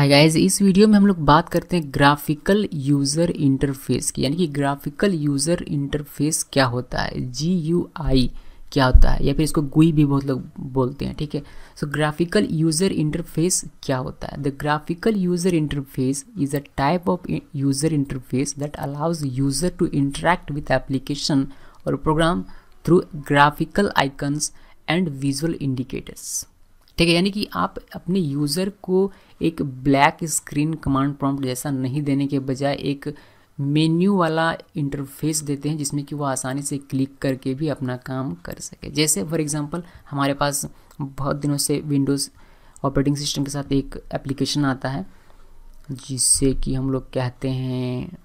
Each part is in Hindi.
हाय गाइस इस वीडियो में हम लोग बात करते हैं ग्राफिकल यूज़र इंटरफेस की यानी कि ग्राफिकल यूज़र इंटरफेस क्या होता है जी यू आई क्या होता है या फिर इसको गुई भी बहुत लोग बोलते हैं ठीक है सो ग्राफिकल यूज़र इंटरफेस क्या होता है the graphical user interface is a type of user interface that allows user to interact with application और program through graphical icons and visual indicators ठीक है यानी कि आप अपने यूज़र को एक ब्लैक स्क्रीन कमांड प्रॉम्प्ट जैसा नहीं देने के बजाय एक मेन्यू वाला इंटरफेस देते हैं जिसमें कि वो आसानी से क्लिक करके भी अपना काम कर सके जैसे फॉर एग्जांपल हमारे पास बहुत दिनों से विंडोज़ ऑपरेटिंग सिस्टम के साथ एक एप्लीकेशन आता है जिससे कि हम लोग कहते हैं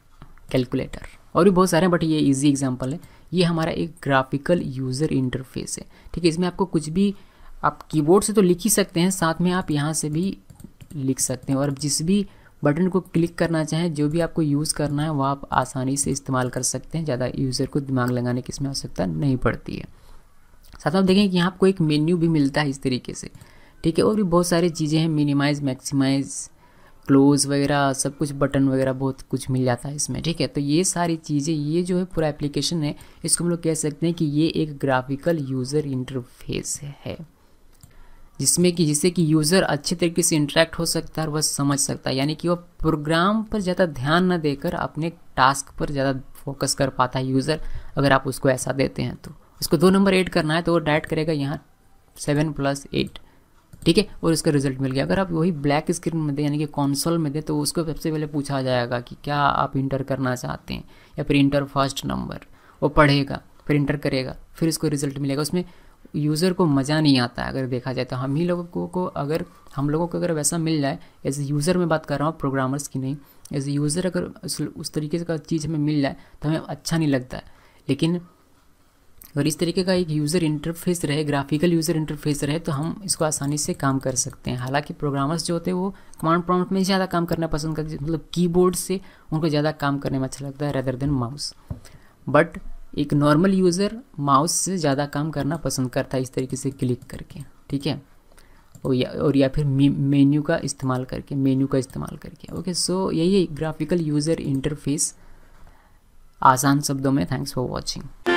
कैलकुलेटर और भी बहुत सारे हैं बट ये इजी एग्जांपल है ये हमारा एक ग्राफिकल यूज़र इंटरफेस है ठीक है इसमें आपको कुछ भी आप कीबोर्ड से तो लिख ही सकते हैं साथ में आप यहाँ से भी लिख सकते हैं और जिस भी बटन को क्लिक करना चाहें जो भी आपको यूज़ करना है वह आप आसानी से इस्तेमाल कर सकते हैं ज़्यादा यूज़र को दिमाग लगाने की इसमें आवश्यकता नहीं पड़ती है साथ आप देखें कि यहाँ आपको एक मेन्यू भी मिलता है इस तरीके से ठीक है और भी बहुत सारी चीज़ें हैं मिनिमाइज़ मैक्सिमाइज़ क्लोज वगैरह सब कुछ बटन वगैरह बहुत कुछ मिल जाता है इसमें ठीक है तो ये सारी चीज़ें ये जो है पूरा एप्लीकेशन है इसको हम लोग कह सकते हैं कि ये एक ग्राफिकल यूज़र इंटरफेस है जिसमें कि जिससे कि यूज़र अच्छे तरीके से इंटरेक्ट हो सकता है और वह समझ सकता है यानी कि वह प्रोग्राम पर ज़्यादा ध्यान न देकर अपने टास्क पर ज़्यादा फोकस कर पाता है यूज़र अगर आप उसको ऐसा देते हैं तो उसको दो नंबर एड करना है तो वो डायरेक्ट करेगा यहाँ सेवन प्लस एट ठीक है और उसका रिजल्ट मिल गया अगर आप वही ब्लैक स्क्रीन में दें यानी कि कॉन्सोल में दें तो उसको सबसे पहले पूछा जाएगा कि क्या आप इंटर करना चाहते हैं या फिर इंटर फर्स्ट नंबर वो पढ़ेगा फिर इंटर करेगा फिर इसको रिजल्ट मिलेगा उसमें यूज़र को मज़ा नहीं आता अगर देखा जाए तो हम ही लोगों को, को अगर हम लोगों को अगर वैसा मिल जाए एज यूज़र में बात कर रहा हूँ प्रोग्रामर्स की नहीं एज यूज़र अगर उस, उस तरीके का चीज़ हमें मिल जाए तो हमें अच्छा नहीं लगता है लेकिन अगर इस तरीके का एक यूज़र इंटरफेस रहे ग्राफिकल यूज़र इंटरफेस रहे तो हम इसको आसानी से काम कर सकते हैं हालांकि प्रोग्रामर्स जो होते हैं वो कमांड प्रॉम्प्ट में ज़्यादा काम करना पसंद करते मतलब कीबोर्ड से उनको ज़्यादा काम करने में अच्छा लगता है रेदर देन माउस बट एक नॉर्मल यूज़र माउस से ज़्यादा काम करना पसंद करता है इस तरीके से क्लिक करके ठीक है और या और या फिर मेन्यू का इस्तेमाल करके मेन्यू का इस्तेमाल करके ओके सो यही ग्राफिकल यूज़र इंटरफेस आसान शब्दों में थैंक्स फॉर वॉचिंग